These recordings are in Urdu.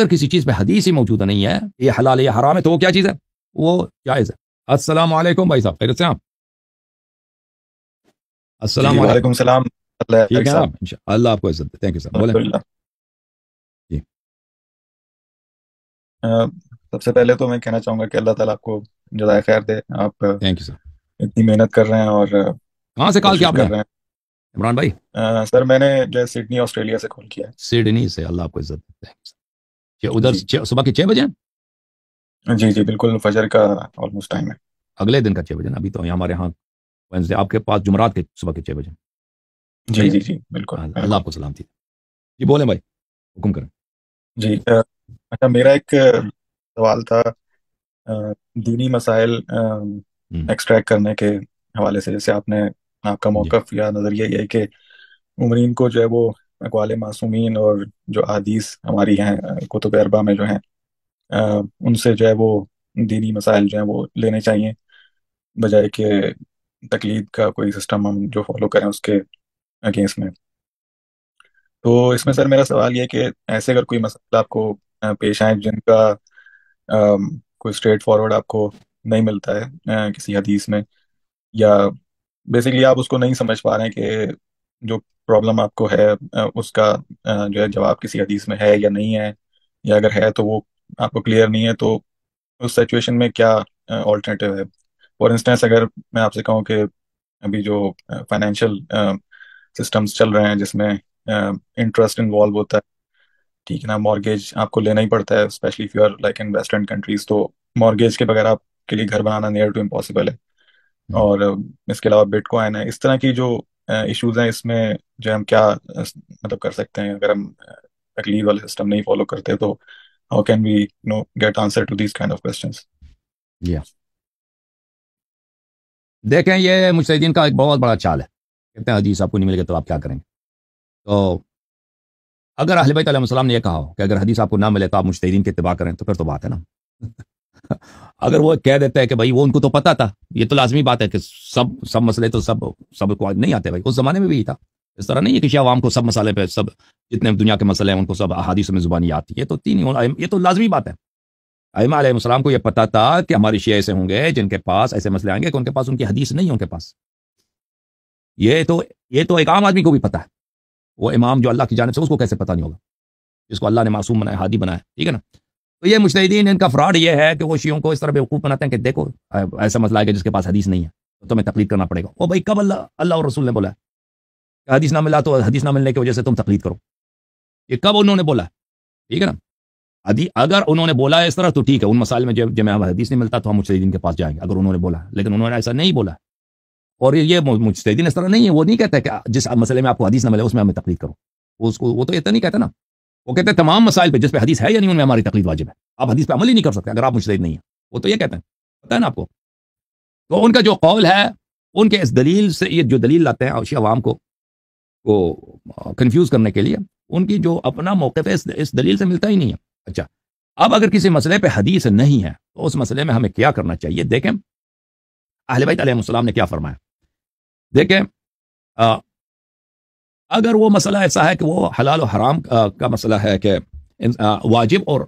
اگر کسی چیز پہ حدیث ہی موجودہ نہیں ہے یہ حلال یا حرام ہے تو وہ کیا چیز ہے وہ جائز ہے السلام علیکم بھائی صاحب خیرت سے آپ السلام جی، علیکم السلام اللہ آپ کو عزت تھینک یو سر بولے سب سے پہلے تو میں کہنا چاہوں گا کہ اللہ تعالیٰ آپ کو جزائے خیر دے آپ تھینک یو سر اتنی محنت کر رہے ہیں اور کہاں سے کال کیا آپ کر رہے ہیں عمران بھائی سر میں نے جو ہے سڈنی آسٹریلیا سے کال کیا ہے سڈنی سے اللہ آپ کو عزت دے تھینک یو سر ادھر جی۔ صبح کے چھ بجے جی جی بالکل فجر کا آلموسٹ ٹائم ہے اگلے دن کا چھ بجے ابھی تو یہاں ہمارے وینسڈے آپ کے پاس جمعرات کے صبح کے چھ بجے جی جی جی بالکل اللہ آپ کو سلام تھی جی بولیں بھائی حکم کریں جی اچھا میرا ایک سوال تھا دینی مسائل ایکسٹریک کرنے کے حوالے سے جیسے آپ نے آپ کا جی۔ موقف یا نظریہ یہ ہے کہ عمرین کو جو ہے وہ اقوال معصومین اور جو عادیث ہماری ہیں کتب اربا میں جو ہیں ان سے جو ہے وہ دینی مسائل جو ہیں وہ لینے چاہیے بجائے کہ تقلید کا کوئی سسٹم ہم جو فالو کریں اس کے اگینسٹ میں تو اس میں سر میرا سوال یہ کہ ایسے اگر کوئی مسئلہ آپ کو پیش آئیں جن کا کوئی اسٹریٹ فارورڈ آپ کو نہیں ملتا ہے کسی حدیث میں یا بیسکلی آپ اس کو نہیں سمجھ پا رہے ہیں کہ جو پرابلم آپ کو ہے اس کا جو ہے جواب کسی حدیث میں ہے یا نہیں ہے یا اگر ہے تو وہ آپ کو کلیئر نہیں ہے تو اس سچویشن میں کیا آلٹرنیٹیو ہے فار انسٹنس اگر میں آپ سے کہوں کہ ابھی جو فائنینشیل سسٹمس چل رہے ہیں جس میں انٹرسٹ انوالو ہوتا ہے ٹھیک ہے نا مارگیج آپ کو لینا ہی پڑتا ہے especially are like in western countries تو مارگیج کے بغیر آپ کے لیے گھر بنانا نیئر ٹو امپاسبل ہے اور اس کے علاوہ بٹ کوائن ہے اس طرح کی جو ایشوز ہیں اس میں جو ہم کیا مطلب کر سکتے ہیں اگر ہم تکلیف والے سسٹم نہیں فالو کرتے تو how can we know get answer to these kind of questions یا دیکھیں یہ مجتہدین کا ایک بہت بڑا چال ہے کہتے ہیں حدیث آپ کو نہیں ملے گا تو آپ کیا کریں گے تو اگر اہل بیت علیہ السلام نے یہ کہا ہو کہ اگر حدیث آپ کو نہ ملے تو آپ مجتہدین کے اتباع کریں تو پھر تو بات ہے نا اگر وہ کہہ دیتا ہے کہ بھائی وہ ان کو تو پتا تھا یہ تو لازمی بات ہے کہ سب سب مسئلے تو سب سب کو نہیں آتے بھائی اس زمانے میں بھی تھا اس طرح نہیں ہے کہ عوام کو سب مسئلے پہ سب جتنے دنیا کے مسئلے ہیں ان کو سب احادیث میں زبانی آتی ہے تو تین ہی یہ تو لازمی بات ہے اعمہ علیہ السلام کو یہ پتا تھا کہ ہمارے شیعہ ایسے ہوں گے جن کے پاس ایسے مسئلے آئیں گے کہ ان کے پاس ان کی حدیث نہیں ہے ان کے پاس یہ تو یہ تو ایک عام آدمی کو بھی پتا ہے وہ امام جو اللہ کی جانب سے اس کو کیسے پتا نہیں ہوگا جس کو اللہ نے معصوم بنایا ہادی بنایا ٹھیک ہے نا تو یہ مشتحدین ان کا فراڈ یہ ہے کہ وہ شیوں کو اس طرح بے بناتے ہیں کہ دیکھو ایسا مسئلہ ہے کہ جس کے پاس حدیث نہیں ہے تو تمہیں تقلید کرنا پڑے گا وہ بھائی کب اللہ اللہ اور رسول نے بولا کہ حدیث نہ ملا تو حدیث نہ ملنے کی وجہ سے تم تقلید کرو یہ کب انہوں نے بولا ٹھیک ہے نا اگر انہوں نے بولا اس طرح تو ٹھیک ہے ان مسائل میں جب جب حدیث نہیں ملتا تو ہم مشتحدین کے پاس جائیں گے اگر انہوں نے بولا لیکن انہوں نے ایسا نہیں بولا اور یہ مشحدین اس طرح نہیں ہے وہ نہیں کہتا کہ جس مسئلے میں آپ کو حدیث نہ ملے اس میں ہمیں تقلید کرو اس کو وہ تو اتنا نہیں کہتا نا وہ کہتے ہیں تمام مسائل پہ جس پہ حدیث ہے یا نہیں ان میں ہماری تقلید واجب ہے آپ حدیث پہ عمل ہی نہیں کر سکتے اگر آپ مشتد نہیں ہیں وہ تو یہ کہتے ہیں پتہ ہے نا آپ کو تو ان کا جو قول ہے ان کے اس دلیل سے یہ جو دلیل لاتے ہیں اوشی عوام کو وہ کنفیوز کرنے کے لیے ان کی جو اپنا موقف ہے اس دلیل سے ملتا ہی نہیں ہے اچھا اب اگر کسی مسئلے پہ حدیث نہیں ہے تو اس مسئلے میں ہمیں کیا کرنا چاہیے دیکھیں اہل بیت علیہ السلام نے کیا فرمایا دیکھیں اگر وہ مسئلہ ایسا ہے کہ وہ حلال و حرام کا مسئلہ ہے کہ واجب اور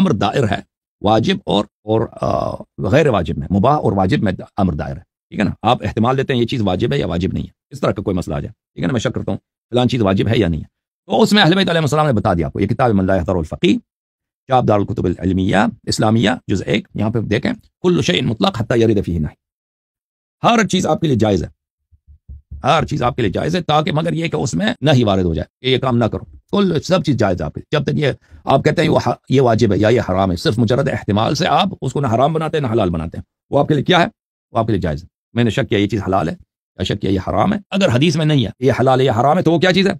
امر دائر ہے واجب اور اور غیر واجب میں مباح اور واجب میں امر دائر ہے ٹھیک ہے نا آپ احتمال دیتے ہیں یہ چیز واجب ہے یا واجب نہیں ہے اس طرح کا کوئی مسئلہ آ جائے ٹھیک ہے نا میں شک کرتا ہوں فلان چیز واجب ہے یا نہیں ہے تو اس میں حلبۃ علیہ السلام نے بتا دیا آپ کو یہ کتاب الفقی شاب دار قطب العلمیہ اسلامیہ جز ایک یہاں پہ دیکھیں کل شعین مطلق حتیہ یری فی نہیں ہر چیز آپ کے لیے جائز ہے ہر چیز آپ کے لیے جائز ہے تاکہ مگر یہ کہ اس میں نہ ہی وارد ہو جائے کہ یہ کام نہ کرو کل سب چیز جائز آپ کے لیے جب تک یہ آپ کہتے ہیں وہ یہ واجب ہے یا یہ حرام ہے صرف مجرد احتمال سے آپ اس کو نہ حرام بناتے ہیں نہ حلال بناتے ہیں وہ آپ کے لیے کیا ہے وہ آپ کے لیے جائز ہے میں نے شک کیا یہ چیز حلال ہے یا شک کیا یہ حرام ہے اگر حدیث میں نہیں ہے یہ حلال ہے یہ حرام ہے تو وہ کیا چیز ہے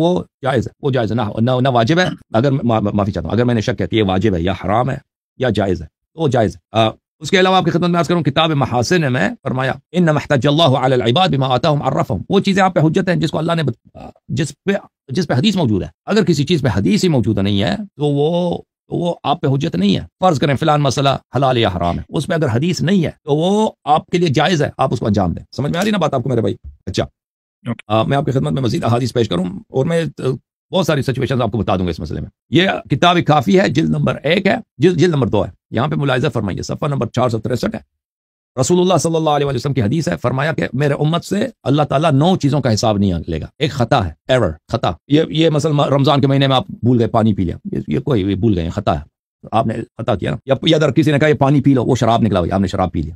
وہ جائز ہے وہ جائز ہے نہ نہ واجب ہے اگر معافی چاہتا ہوں اگر میں نے شک کیا کہ یہ واجب ہے یا حرام ہے یا جائز ہے تو وہ جائز ہے اس کے علاوہ آپ کی خدمت میں کروں کتاب محاسن میں فرمایا ان محتاج اللہ علی العباد بما آتا ہوں عرفهم. وہ چیزیں آپ پہ حجت ہیں جس کو اللہ نے بت... جس پہ جس پہ حدیث موجود ہے اگر کسی چیز پہ حدیث ہی موجود نہیں ہے تو وہ تو وہ آپ پہ حجت نہیں ہے فرض کریں فلان مسئلہ حلال یا حرام ہے اس پہ اگر حدیث نہیں ہے تو وہ آپ کے لیے جائز ہے آپ اس کو انجام دیں سمجھ میں آ رہی نا بات آپ کو میرے بھائی اچھا میں آپ کی خدمت میں مزید حادیث پیش کروں اور میں بہت ساری سچویشن آپ کو بتا دوں گا اس مسئلے میں یہ کتاب کافی ہے جلد نمبر ایک ہے جلد جلد نمبر دو ہے یہاں پہ ملاحظہ فرمائیے سفر نمبر چار سو تریسٹھ ہے رسول اللہ صلی اللہ علیہ وسلم کی حدیث ہے فرمایا کہ میرے امت سے اللہ تعالیٰ نو چیزوں کا حساب نہیں لے گا ایک خطا ہے ایور خطا یہ یہ مثلا رمضان کے مہینے میں آپ بھول گئے پانی پی لیا یہ کوئی بھول گئے خطا ہے آپ نے خطا کیا نا یا اگر کسی نے کہا یہ پانی پی لو وہ شراب نکلا بھائی آپ نے شراب پی لیا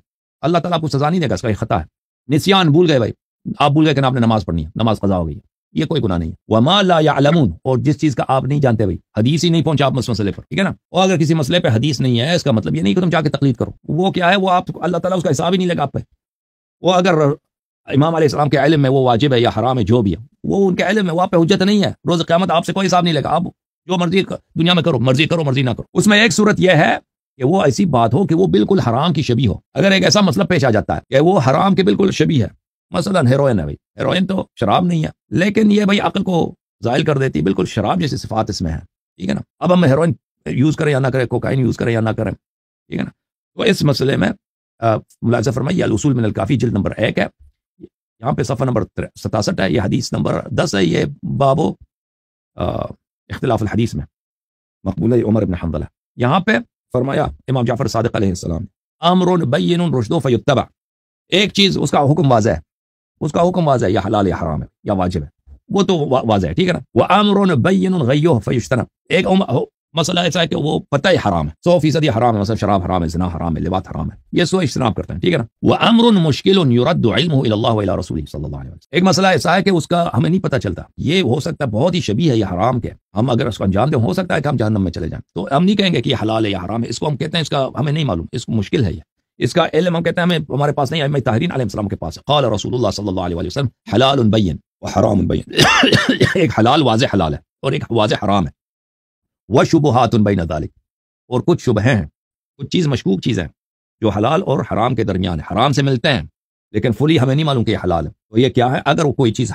اللہ تعالیٰ کو سزا نہیں دے گا اس کا یہ خطا ہے نسیان بھول گئے بھائی آپ بھول گئے کہ آپ نے نماز پڑھنی ہے نماز قضا ہو گئی یہ کوئی گناہ نہیں وما لا یعلمون اور جس چیز کا آپ نہیں جانتے بھائی حدیث ہی نہیں پہنچا آپ اس مسئلے پر ٹھیک ہے نا اور اگر کسی مسئلے پہ حدیث نہیں ہے اس کا مطلب یہ نہیں کہ تم جا کے تقلید کرو وہ کیا ہے وہ آپ اللہ تعالیٰ اس کا حساب ہی نہیں لگا آپ پہ وہ اگر امام علیہ السلام کے علم میں وہ واجب ہے یا حرام ہے جو بھی ہے وہ ان کے علم ہے وہ آپ پہ حجت نہیں ہے روز قیامت آپ سے کوئی حساب نہیں لگا آپ جو مرضی دنیا میں کرو مرضی کرو مرضی نہ کرو اس میں ایک صورت یہ ہے کہ وہ ایسی بات ہو کہ وہ بالکل حرام کی شبی ہو اگر ایک ایسا مسئلہ پیش آ جاتا ہے کہ وہ حرام کے بالکل شبی ہے مثلا ہیروئن ہے بھائی ہیروئن تو شراب نہیں ہے لیکن یہ بھائی عقل کو ظاہر کر دیتی ہے بالکل شراب جیسی صفات اس میں ہے ٹھیک ہے نا اب ہم ہیروئن یوز کریں یا نہ کریں کوکائن یوز کریں یا نہ کریں ٹھیک ہے نا تو اس مسئلے میں ملازم فرمائی الاصول من القافی جلد نمبر ایک ہے یہاں پہ صفحہ نمبر ستاسٹھ ہے یہ حدیث نمبر دس ہے یہ بابو اختلاف الحدیث میں مقبول عمر ابن یہاں پہ فرمایا امام جعفر صادق علیہ السلام بین فیتبع ایک چیز اس کا حکم واضح ہے اس کا حکم واضح ہے یا حلال یا حرام ہے یا واجب ہے وہ تو واضح ہے ٹھیک ہے نا وہ عامرون بین غیو فیشتنا ایک مسئلہ ایسا ہے کہ وہ پتہ ہی حرام ہے سو فیصد یہ حرام ہے مثلا شراب حرام ہے زنا حرام ہے لبات حرام ہے یہ سو اجتناب کرتے ہیں ٹھیک ہے نا وہ امر مشکل یورد علم اللہ علیہ رسول صلی اللہ علیہ وسلم ایک مسئلہ ایسا ہے کہ اس کا ہمیں نہیں پتہ چلتا یہ ہو سکتا ہے بہت ہی شبیہ ہے یہ حرام کے ہم اگر اس کو انجام دیں ہو سکتا ہے کہ ہم جہنم میں چلے جائیں تو ہم نہیں کہیں گے کہ یہ حلال ہے یا حرام ہے اس کو ہم کہتے ہیں اس کا ہمیں نہیں معلوم اس کو مشکل ہے یہ اس کا علم ہم کہتے ہیں ہمیں ہمارے پاس نہیں تحرین علیہ السلام کے پاس قال رسول اللہ اللہ صلی علیہ وسلم حلال و حرام ایک حلال واضح حلال ہے اور ایک واضح حرام ہے وہ شبہات بین ذالک اور کچھ شبہ ہیں کچھ چیز مشکوک چیزیں ہیں جو حلال اور حرام کے درمیان حرام سے ملتے ہیں لیکن فلی ہمیں نہیں معلوم کہ یہ حلال ہے تو یہ کیا ہے اگر وہ کوئی چیز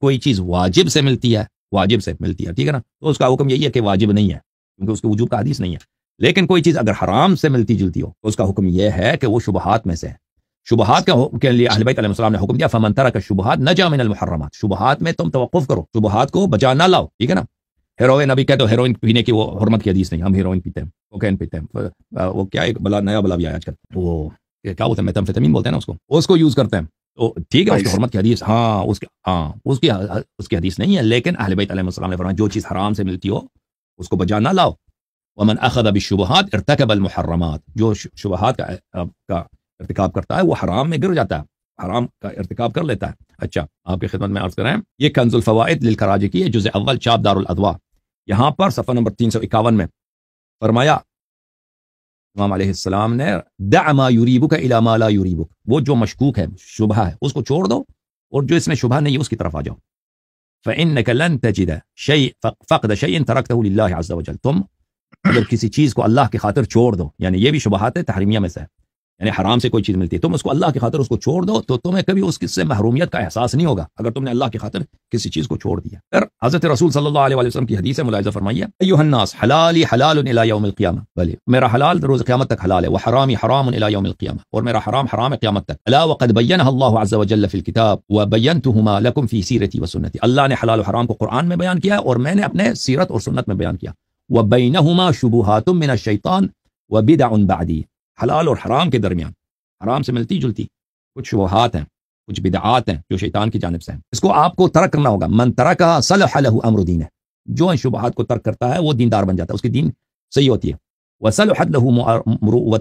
کوئی چیز واجب سے ملتی ہے واجب سے ملتی ہے ٹھیک ہے نا تو اس کا حکم یہی ہے کہ واجب نہیں ہے کیونکہ اس کے وجوب کا حدیث نہیں ہے لیکن کوئی چیز اگر حرام سے ملتی جلتی ہو تو اس کا حکم یہ ہے کہ وہ شبہات میں سے ہے شبہات کے لیے اہل بیت علیہ السلام نے حکم دیا کا شبہات نہ جامن المحرمات شبہات میں تم توقف کرو شبہات کو نہ لاؤ ٹھیک ہے نا ہیروئن ابھی کہتے ہو ہیروئن پینے کی وہ حرمت کی حدیث نہیں ہم ہیروئن پیتے ہیں کوکین پیتے ہیں وہ کیا ایک بلا نیا بلا بھی آیا آج کل وہ کیا بولتے ہیں نا اس کو اس کو یوز کرتے ہیں تو ٹھیک ہے اس کی حرمت کی حدیث ہاں اس کی ہاں اس اس کی کی حدیث نہیں ہے لیکن اہل بیت علیہ السلام نے فرمایا جو چیز حرام سے ملتی ہو اس کو نہ لاؤ ومن اخذ اخدی شبہات المحرمات جو شبہات کا ارتکاب کرتا ہے وہ حرام میں گر جاتا ہے حرام کا ارتکاب کر لیتا ہے اچھا آپ کی خدمت میں عرض یہ کنز الفوائد للکراجی کی ہے جز اول چاپ دار الادوا یہاں پر صفحہ نمبر تین سو اکاون میں فرمایا امام علیہ السلام نے دع ما ما یریبک لا یریبک وہ جو مشکوک ہے شبہ ہے اس کو چھوڑ دو اور جو اس میں شبہ نہيں اس کی طرف آ جاؤ لن تجد شيء شيء فقد تركته لله عز وجل تم اگر کسی چیز کو اللہ کی خاطر چھوڑ دو یعنی یہ بھی شبہات ہے تحریمیہ میں سے یعنی حرام سے کوئی چیز ملتی ہے تم اس کو اللہ کی خاطر اس کو چھوڑ دو تو تمہیں کبھی اس سے محرومیت کا احساس نہیں ہوگا اگر تم نے اللہ کی خاطر کسی چیز کو چھوڑ دیا پھر حضرت رسول صلی اللہ علیہ وسلم کی حدیث ملاحظہ فرمائیے الناس حلال حلال الی یوم القیامہ بھلے میرا حلال روز قیامت تک حلال ہے وہ حرام حرام الی یوم القیامہ اور میرا حرام حرام قیامت تک الا وقد بینہ اللہ عز وجل فی الکتاب وبینتہما لکم فی سیرتی وسنتی اللہ نے حلال و حرام کو قرآن میں بیان کیا اور میں نے اپنے سیرت اور سنت میں بیان کیا وبینہما شبہات من الشیطان وبدع و حلال اور حرام کے درمیان حرام سے ملتی جلتی کچھ شبہات ہیں کچھ بدعات ہیں جو شیطان کی جانب سے ہیں اس کو آپ کو ترک کرنا ہوگا من صلح له امر دین ہے جو ان شبہات کو ترک کرتا ہے وہ دیندار بن جاتا ہے اس کی دین صحیح ہوتی ہے وصلحت له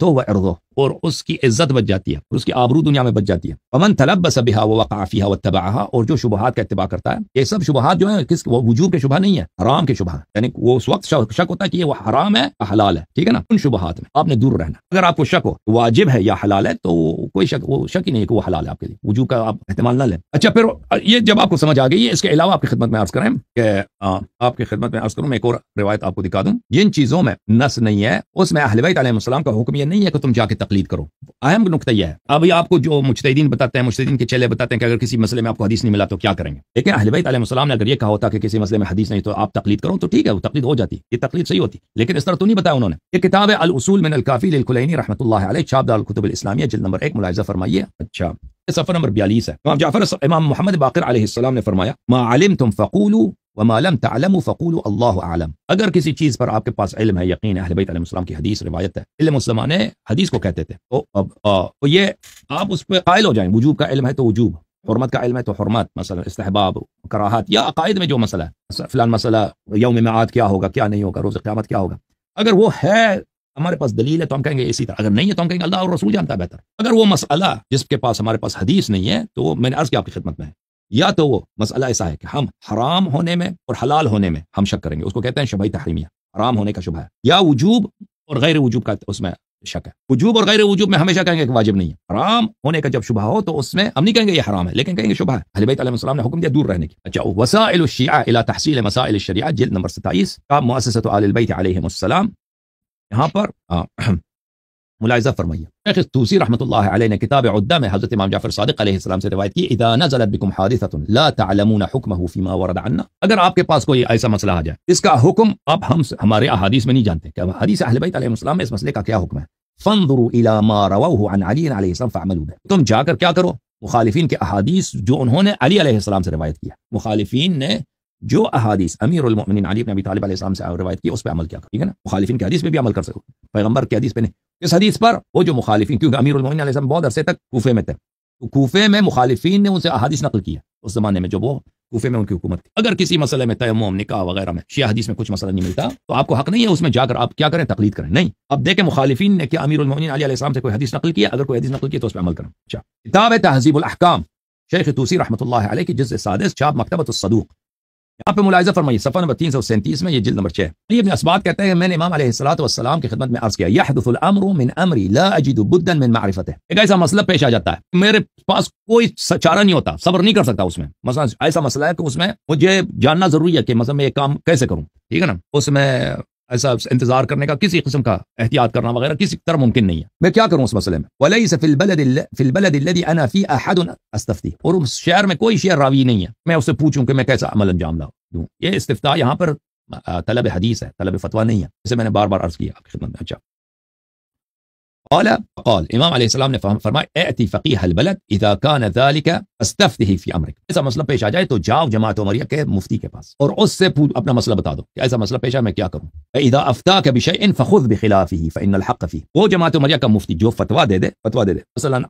صلح حد اور اس کی عزت بچ جاتی ہے اور اس کی آبرو دنیا میں بچ جاتی ہے امن طلب بس ابھی و کافی اور جو شبہات کا اتباع کرتا ہے یہ سب شبہات جو ہیں کس وہ وجوب کے شبہ نہیں ہے حرام کے شبہ یعنی وہ اس وقت شک ہوتا ہے کہ یہ وہ حرام ہے حلال ہے ٹھیک ہے نا ان شبہات میں آپ نے دور رہنا اگر آپ کو شک ہو واجب ہے یا حلال ہے تو کوئی شک وہ شک ہی نہیں ہے کہ وہ حلال ہے آپ کے لیے وجوب کا آپ احتمال نہ لیں اچھا پھر یہ جب آپ کو سمجھ آ گئی ہے اس کے علاوہ آپ کی خدمت میں عرض کریں کہ آپ کی خدمت میں عرض کروں میں ایک اور روایت آپ کو دکھا دوں جن چیزوں میں نس نہیں ہے اس میں اہل علیہ السلام کا حکم یہ نہیں ہے کہ تم جا کے تقلید کرو اہم نقطہ یہ ہے ابھی آپ کو جو مجتہدین بتاتے ہیں مجتہدین کے چہلے بتاتے ہیں کہ اگر کسی مسئلے میں آپ کو حدیث نہیں ملا تو کیا کریں گے لیکن اہل بیت علیہ السلام نے اگر یہ کہا ہوتا کہ کسی مسئلے میں حدیث نہیں تو آپ تقلید کرو تو ٹھیک ہے وہ تقلید ہو جاتی یہ تقلید صحیح ہوتی لیکن اس طرح تو نہیں بتایا انہوں نے یہ کتاب ہے الاصول من الکافی للکلینی رحمۃ اللہ علیہ چاپ دار الکتب الاسلامیہ جلد نمبر ایک ملاحظہ فرمائیے اچھا سفر نمبر بیالیس ہے امام جعفر امام محمد باقر علیہ السلام نے فرمایا ما علمتم فقولوا وما لم تعلموا فقولوا فقول اللّہ عالم اگر کسی چیز پر آپ کے پاس علم ہے یقین اہل بیت علیہ السلام کی حدیث روایت ہے علم عصمانے حدیث کو کہتے تھے تو یہ آپ اس پہ قائل ہو جائیں وجوب کا علم ہے تو وجوب حرمت کا علم ہے تو حرمت مثلا استحباب کراہت یا عقائد میں جو مسئلہ ہے فلان مسئلہ یوم معاد کیا ہوگا کیا نہیں ہوگا روز قیامت کیا ہوگا اگر وہ ہے ہمارے پاس دلیل ہے تو ہم کہیں گے اسی طرح اگر نہیں ہے تو ہم کہیں گے اللہ اور رسول جانتا ہے بہتر اگر وہ مسئلہ جس کے پاس ہمارے پاس حدیث نہیں ہے تو میں نے عرض کیا آپ کی خدمت میں یا تو وہ مسئلہ ایسا ہے کہ ہم حرام ہونے میں اور حلال ہونے میں ہم شک کریں گے اس کو کہتے ہیں شبہ تحریمیہ حرام ہونے کا ہے یا وجوب اور غیر وجوب کا اس میں شک ہے وجوب اور غیر وجوب میں ہمیشہ کہیں گے کہ واجب نہیں ہے حرام ہونے کا جب شبہ ہو تو اس میں ہم نہیں کہیں گے یہ حرام ہے لیکن کہیں گے شبہ ہے بیت تعلیہ السلام نے حکم دیا دور رہنے کی اچھا وسائل تحصیل مسائل جلد نمبر کا السلام یہاں پر ملاحظہ فرمائیے شیخ توسی رحمۃ اللہ علیہ نے کتاب عدہ میں حضرت امام جعفر صادق علیہ السلام سے روایت کی اذا نزلت بكم حادثه لا تعلمون حكمه فيما ورد عنا اگر آپ کے پاس کوئی ایسا مسئلہ آ جائے اس کا حکم آپ ہم ہمارے احادیث میں نہیں جانتے کہ حدیث اہل بیت علیہ السلام میں اس مسئلے کا کیا حکم ہے فانظروا الی ما رواه عن علی علیہ السلام فعملوا به تم جا کر کیا کرو مخالفین کے احادیث جو انہوں نے علی علیہ السلام سے روایت کیا مخالفین نے جو احادیث امیر المؤمنین علی بن ابی طالب علیہ السلام سے روایت کی اس پہ عمل کیا ٹھیک ہے نا مخالفین کے حدیث پہ بھی عمل کر سکو پیغمبر کے حدیث پہ نہیں حدیث پر وہ جو مخالفین کیونکہ امیر المعین علیہ السلام بہت عرصے تک کوفے کوفے میں میں تھے تو مخالفین نے ان سے احادیث نقل کیا اس زمانے میں جو وہ کوفے میں ان کی حکومت تھی اگر کسی مسئلے میں تیموم نکاح وغیرہ میں شیعہ حدیث میں کچھ مسئلہ نہیں ملتا تو آپ کو حق نہیں ہے اس میں جا کر آپ کیا کریں تقلید کریں نہیں اب دیکھیں مخالفین نے کیا امیر المعین علیہ السلام سے کوئی حدیث نقل کیا اگر کوئی حدیث نقل کیا تو اس پہ عمل کریں اچھا کتاب تہذیب الحکام توسی رحمۃ اللہ علیہ کی جس سے یہاں پہ ملاحظہ فرمائیے صفحہ نمبر تین سو سینتیس میں یہ جلد نمبر چھ ہے یہ اپنے اسبات کہتے ہیں میں نے امام علیہ السلات وسلام کی خدمت میں عرض کیا یحدث الامر من امری لا اجد بدن من معرفت ہے ایک ایسا مسئلہ پیش آ جاتا ہے میرے پاس کوئی چارہ نہیں ہوتا صبر نہیں کر سکتا اس میں مثلا ایسا مسئلہ ہے کہ اس میں مجھے جاننا ضروری ہے کہ مثلا میں یہ کام کیسے کروں ٹھیک ہے نا اس میں ایسا انتظار کرنے کا کسی قسم کا احتیاط کرنا وغیرہ کسی طرح ممکن نہیں ہے میں کیا کروں اس مسئلے میں انا فی احد اور اس میں کوئی شعر نہیں ہے میں اسے پوچھوں کہ میں کیسا عمل انجام دوں یہ استفتاء یہاں پر طلب حدیث ہے طلب نہیں ہے جسے میں نے بار بار عرض کیا آپ کی خدمت میں اچھا قال قال امام علیہ السلام نے فرمایا اعتی فقیح البلد اذا كان ذلك استفتہ فی امرک ایسا مسئلہ پیش آ جائے تو جاؤ جماعت عمریہ کے مفتی کے پاس اور اس سے اپنا مسئلہ بتا دو کہ ایسا مسئلہ پیش آئے میں کیا کروں اذا افتاك بشيء فخذ بخلافه فان الحق فيه وہ جماعت عمریہ کا مفتی جو فتوا دے دے فتوا دے دے مثلا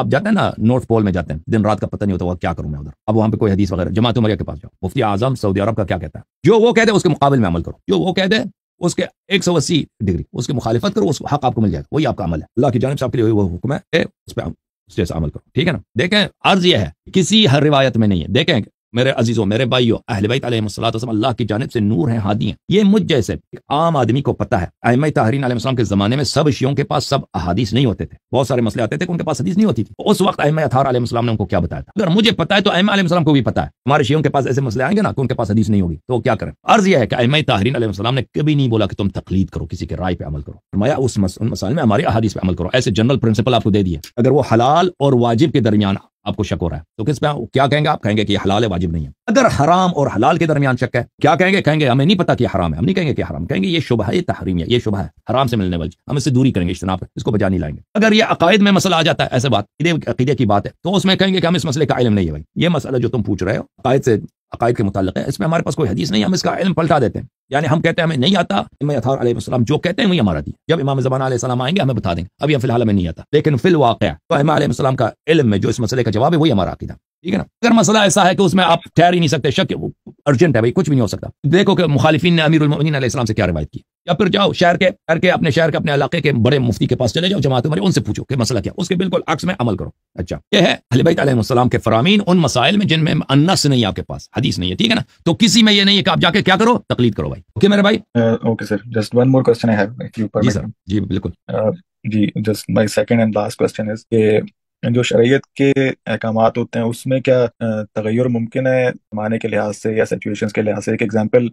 آپ جاتے ہیں نا نوٹ پول میں جاتے ہیں دن رات کا پتہ نہیں ہوتا وہ کیا کروں میں ادھر اب وہاں پہ کوئی حدیث وغیرہ جماعت عمریہ کے پاس جاؤ مفتی اعظم سعودی عرب کا کیا کہتا ہے جو وہ کہہ دے اس کے مقابل میں عمل کرو جو وہ کہہ دے اس کے ایک سو اسی ڈگری اس کی مخالفت کرو اس حق آپ کو مل جائے گا وہی آپ کا عمل ہے اللہ کی جانب صاحب کے لیے وہ حکم ہے اس پہ عمل کرو ٹھیک ہے نا دیکھیں عرض یہ ہے کسی ہر روایت میں نہیں ہے دیکھیں میرے عزیزوں میرے اہل بیت علیہ السلام اللہ کی جانب سے نور ہیں ہادی ہیں یہ مجھ جیسے ایک عام آدمی کو پتا ہے احمد تحرین علیہ السلام کے زمانے میں سب شیوں کے پاس سب احادیث نہیں ہوتے تھے بہت سارے مسئلے آتے تھے ان کے پاس حدیث نہیں ہوتی تھی اس وقت احمد علیہ السلام نے ان کو کیا بتایا تھا اگر مجھے پتا ہے تو علیہ السلام کو بھی پتا ہے ہمارے شیوں کے پاس ایسے مسئلے آئیں گے نا کہ ان کے پاس حدیث نہیں ہوگی تو کیا کریں عرض یہ ہے کہ احمد تحرین علیہ السلام نے کبھی نہیں بولا کہ تم تقلید کرو کسی کے رائے پہ عمل کرو فرمایا اس مسائل میں ہماری احادیث پہ عمل کرو ایسے جنرل پرنسپل آپ کو دے دیے اگر وہ حلال اور واجب کے درمیان آپ کو شک ہو رہا ہے تو کس پہ کیا کہیں گے آپ کہیں گے کہ یہ حلال ہے واجب نہیں ہے اگر حرام اور حلال کے درمیان شک ہے کیا کہیں گے کہیں گے ہمیں نہیں پتا کہ حرام ہے ہم نہیں کہیں گے کہ حرام کہیں گے یہ شبہ ہے تحریم ہے یہ شبہ ہے حرام سے ملنے والی ہم اس سے دوری کریں گے اجتناب اس کو نہیں لائیں گے اگر یہ عقائد میں مسئلہ آ جاتا ہے ایسے بات عقیدے کی بات ہے تو اس میں کہیں گے کہ ہم اس مسئلے کا علم نہیں ہے بھائی یہ مسئلہ جو تم پوچھ رہے ہو عقائد سے عقائد کے متعلق ہے اس میں ہمارے پاس کوئی حدیث نہیں ہم اس کا علم پلٹا دیتے ہیں یعنی ہم کہتے ہیں ہمیں نہیں آتا اطہار علیہ السلام جو کہتے ہیں وہی ہمارا جب امام زبان علیہ السلام آئیں گے ہمیں بتا دیں گے ابھی فی الحال ہمیں نہیں آتا لیکن فی الواقع تو امام علیہ السلام کا علم میں جو اس مسئلے کا جواب ہے وہی ہمارا عقیدہ ٹھیک ہے نا اگر مسئلہ ایسا ہے کہ اس میں آپ ٹھہر ہی نہیں سکتے ہے وہ ارجنٹ ہے بھائی کچھ بھی نہیں ہو سکتا دیکھو کہ مخالفین نے امیر المین علیہ السلام سے کیا روایت کی یا پھر جاؤ شہر کے شہر کے اپنے شہر کے اپنے علاقے کے بڑے مفتی کے پاس چلے جاؤ جماعت عمر ان سے پوچھو کہ مسئلہ کیا اس کے بالکل عکس میں عمل کرو اچھا یہ ہے حلی بھائی علیہ السلام کے فرامین ان مسائل میں جن میں انس نہیں آپ کے پاس حدیث نہیں ہے ٹھیک ہے نا تو کسی میں یہ نہیں ہے کہ آپ جا کے کیا کرو تقلید کرو بھائی اوکے میرے بھائی اوکے uh, جی sir just one more question ہے جی بالکل uh, جی just my second and last question جو شرعیت کے احکامات ہوتے ہیں اس میں کیا تغیر ممکن ہے زمانے کے لحاظ سے یا سچویشن کے لحاظ سے ایک ایگزامپل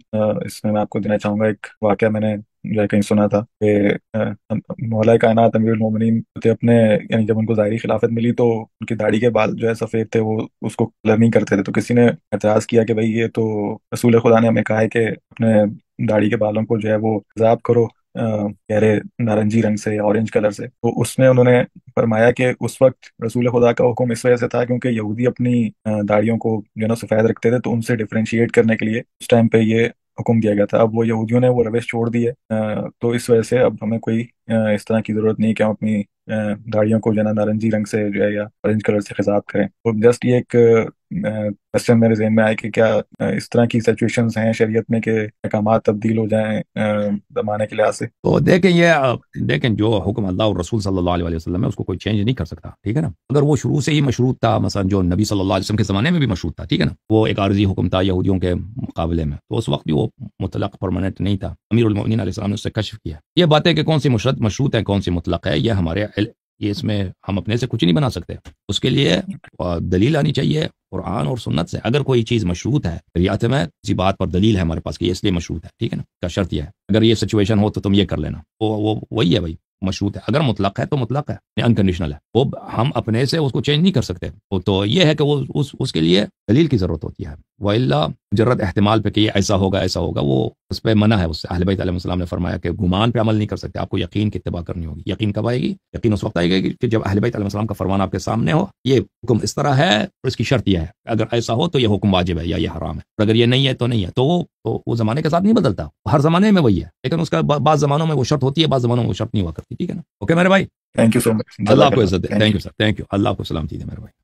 اس میں میں آپ کو دینا چاہوں گا ایک واقعہ میں نے جو ہے کہیں سنا تھا کہ مولا کائنات امیر المومنین تھے اپنے یعنی جب ان کو ظاہری خلافت ملی تو ان کی داڑھی کے بال جو ہے سفید تھے وہ اس کو کلر نہیں کرتے تھے تو کسی نے اعتراض کیا کہ بھائی یہ تو رسول خدا نے ہمیں کہا ہے کہ اپنے داڑھی کے بالوں کو جو ہے وہ عذاب کرو گہرے نارنجی رنگ سے یا اورنج کلر سے تو اس میں انہوں نے فرمایا کہ اس وقت رسول خدا کا حکم اس وجہ سے تھا کیونکہ یہودی اپنی داڑھیوں کو جو ہے نا سفید رکھتے تھے تو ان سے ڈیفرینشیٹ کرنے کے لیے اس ٹائم پہ یہ حکم دیا گیا تھا اب وہ یہودیوں نے وہ رویش چھوڑ دی ہے تو اس وجہ سے اب ہمیں کوئی اس طرح کی ضرورت نہیں کہ ہم اپنی داڑھیوں کو جو ہے نا نارنجی رنگ سے جو ہے یا اورنج کلر سے خزاب کریں اور جسٹ یہ ایک جیسے میرے ذہن میں آئے کہ کیا اس طرح کی سچویشنز ہیں شریعت میں کہ احکامات تبدیل ہو جائیں زمانے کے لحاظ سے تو دیکھیں یہ دیکھیں جو حکم اللہ اور رسول صلی اللہ علیہ وسلم ہے اس کو کوئی چینج نہیں کر سکتا ٹھیک ہے نا اگر وہ شروع سے ہی مشروط تھا مثلا جو نبی صلی اللہ علیہ وسلم کے زمانے میں بھی مشروط تھا ٹھیک ہے نا وہ ایک عارضی حکم تھا یہودیوں کے مقابلے میں تو اس وقت بھی وہ مطلق پرماننٹ نہیں تھا امیر المین علیہ السلام نے اس سے کشف کیا یہ باتیں کہ کون سی مشرط مشروط ہے کون سی مطلق ہے یہ ہمارے اس میں ہم اپنے سے کچھ نہیں بنا سکتے اس کے لیے دلیل آنی چاہیے قرآن اور سنت سے اگر کوئی چیز مشروط ہے میں بات پر دلیل ہے ہمارے پاس کہ یہ اس لیے مشروط ہے ٹھیک ہے نا کا شرط یہ ہے اگر یہ سچویشن ہو تو تم یہ کر لینا وہ وہ وہی ہے بھائی مشروط ہے اگر مطلق ہے تو مطلق ہے انکنڈیشنل یعنی ہے وہ ہم اپنے سے اس کو چینج نہیں کر سکتے تو یہ ہے کہ وہ اس اس کے لیے دلیل کی ضرورت ہوتی ہے وہ اللہ مجرد احتمال پہ کہ یہ ایسا ہوگا ایسا ہوگا وہ اس پہ منع ہے اس سے اہل بیت علیہ السلام نے فرمایا کہ گمان پہ عمل نہیں کر سکتے آپ کو یقین کی اتباع کرنی ہوگی یقین کب آئے گی یقین اس وقت آئے گی کہ جب اہل بیت علیہ السلام کا فرمان آپ کے سامنے ہو یہ حکم اس طرح ہے اور اس کی شرط یہ ہے اگر ایسا ہو تو یہ حکم واجب ہے یا یہ حرام ہے اور اگر یہ نہیں ہے تو نہیں ہے تو وہ تو وہ زمانے کے ساتھ نہیں بدلتا ہر زمانے میں وہی ہے لیکن اس کا بعض زمانوں میں وہ شرط ہوتی ہے بعض زمانوں میں وہ شرط نہیں ہوا کرتی ٹھیک ہے نا اوکے میرے بھائی تھینک یو سو مچ اللہ کو عزت ہے thank you sir thank you اللہ کو دیجیے میرے بھائی